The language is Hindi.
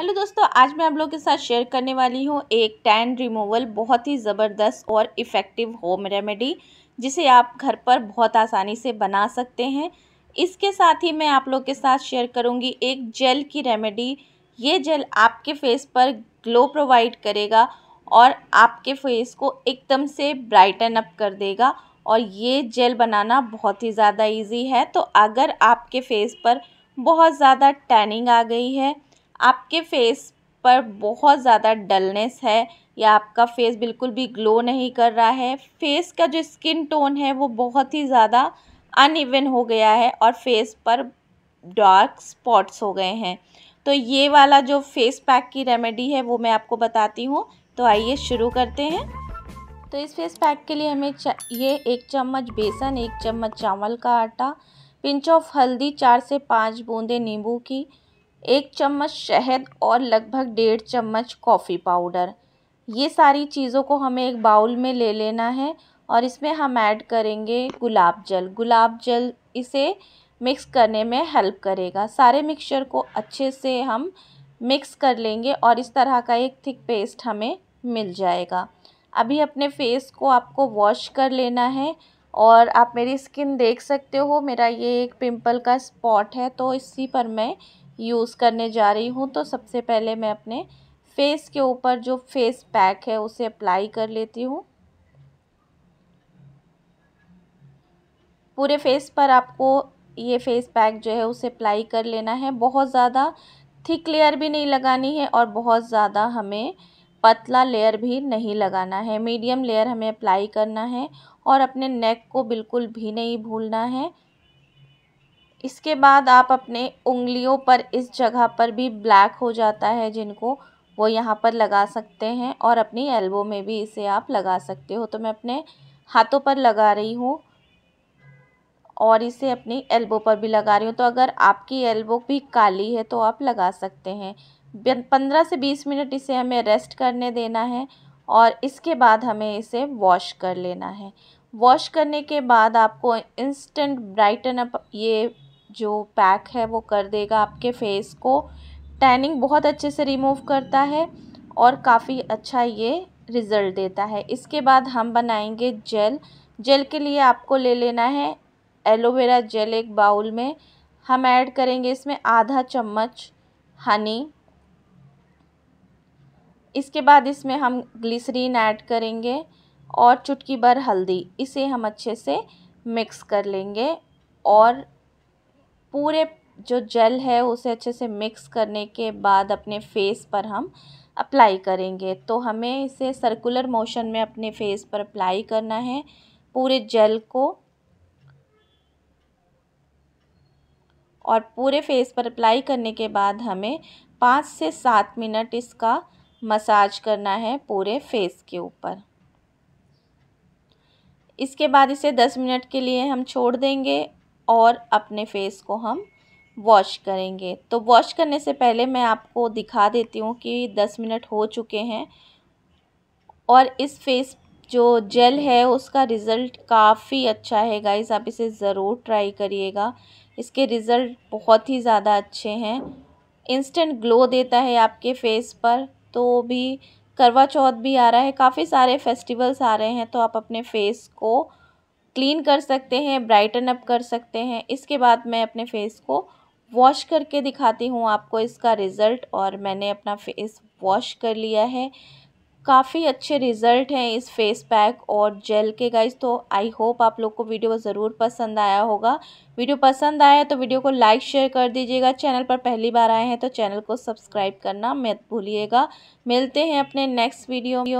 हेलो दोस्तों आज मैं आप लोगों के साथ शेयर करने वाली हूँ एक टैन रिमूवल बहुत ही ज़बरदस्त और इफ़ेक्टिव होम रेमेडी जिसे आप घर पर बहुत आसानी से बना सकते हैं इसके साथ ही मैं आप लोग के साथ शेयर करूँगी एक जेल की रेमेडी ये जेल आपके फेस पर ग्लो प्रोवाइड करेगा और आपके फेस को एकदम से ब्राइटन अप कर देगा और ये जेल बनाना बहुत ही ज़्यादा ईजी है तो अगर आपके फेस पर बहुत ज़्यादा टैनिंग आ गई है आपके फेस पर बहुत ज़्यादा डलनेस है या आपका फेस बिल्कुल भी ग्लो नहीं कर रहा है फेस का जो स्किन टोन है वो बहुत ही ज़्यादा अनइवन हो गया है और फेस पर डार्क स्पॉट्स हो गए हैं तो ये वाला जो फेस पैक की रेमेडी है वो मैं आपको बताती हूँ तो आइए शुरू करते हैं तो इस फेस पैक के लिए हमें ये एक चम्मच बेसन एक चम्मच चावल का आटा पिंच ऑफ हल्दी चार से पाँच बूंदे नींबू की एक चम्मच शहद और लगभग डेढ़ चम्मच कॉफ़ी पाउडर ये सारी चीज़ों को हमें एक बाउल में ले लेना है और इसमें हम ऐड करेंगे गुलाब जल गुलाब जल इसे मिक्स करने में हेल्प करेगा सारे मिक्सचर को अच्छे से हम मिक्स कर लेंगे और इस तरह का एक थिक पेस्ट हमें मिल जाएगा अभी अपने फेस को आपको वॉश कर लेना है और आप मेरी स्किन देख सकते हो मेरा ये एक पिंपल का स्पॉट है तो इसी पर मैं यूज़ करने जा रही हूँ तो सबसे पहले मैं अपने फेस के ऊपर जो फेस पैक है उसे अप्लाई कर लेती हूँ पूरे फेस पर आपको ये फेस पैक जो है उसे अप्लाई कर लेना है बहुत ज़्यादा थिक लेयर भी नहीं लगानी है और बहुत ज़्यादा हमें पतला लेयर भी नहीं लगाना है मीडियम लेयर हमें अप्लाई करना है और अपने नेक को बिल्कुल भी नहीं भूलना है इसके बाद आप अपने उंगलियों पर इस जगह पर भी ब्लैक हो जाता है जिनको वो यहाँ पर लगा सकते हैं और अपनी एल्बो में भी इसे आप लगा सकते हो तो मैं अपने हाथों पर लगा रही हूँ और इसे अपनी एल्बो पर भी लगा रही हूँ तो अगर आपकी एल्बो भी काली है तो आप लगा सकते हैं पंद्रह से बीस मिनट इसे हमें रेस्ट करने देना है और इसके बाद हमें इसे वॉश कर लेना है वॉश करने के बाद आपको इंस्टेंट ब्राइटन अप ये जो पैक है वो कर देगा आपके फेस को टैनिंग बहुत अच्छे से रिमूव करता है और काफ़ी अच्छा ये रिज़ल्ट देता है इसके बाद हम बनाएंगे जेल जेल के लिए आपको ले लेना है एलोवेरा जेल एक बाउल में हम ऐड करेंगे इसमें आधा चम्मच हनी इसके बाद इसमें हम ग्लिसरीन ऐड करेंगे और चुटकी भर हल्दी इसे हम अच्छे से मिक्स कर लेंगे और पूरे जो जेल है उसे अच्छे से मिक्स करने के बाद अपने फेस पर हम अप्लाई करेंगे तो हमें इसे सर्कुलर मोशन में अपने फेस पर अप्लाई करना है पूरे जेल को और पूरे फेस पर अप्लाई करने के बाद हमें पाँच से सात मिनट इसका मसाज करना है पूरे फेस के ऊपर इसके बाद इसे दस मिनट के लिए हम छोड़ देंगे और अपने फेस को हम वॉश करेंगे तो वॉश करने से पहले मैं आपको दिखा देती हूँ कि दस मिनट हो चुके हैं और इस फेस जो जेल है उसका रिज़ल्ट काफ़ी अच्छा है गाइज़ आप इसे ज़रूर ट्राई करिएगा इसके रिज़ल्ट बहुत ही ज़्यादा अच्छे हैं इंस्टेंट ग्लो देता है आपके फेस पर तो भी करवा चौथ भी आ रहा है काफ़ी सारे फेस्टिवल्स आ रहे हैं तो आप अपने फेस को क्लीन कर सकते हैं ब्राइटन अप कर सकते हैं इसके बाद मैं अपने फेस को वॉश करके दिखाती हूँ आपको इसका रिज़ल्ट और मैंने अपना फेस वॉश कर लिया है काफ़ी अच्छे रिज़ल्ट हैं इस फेस पैक और जेल के गाइस तो आई होप आप लोग को वीडियो ज़रूर पसंद आया होगा वीडियो पसंद आया तो वीडियो को लाइक शेयर कर दीजिएगा चैनल पर पहली बार आए हैं तो चैनल को सब्सक्राइब करना मत भूलिएगा मिलते हैं अपने नेक्स्ट वीडियो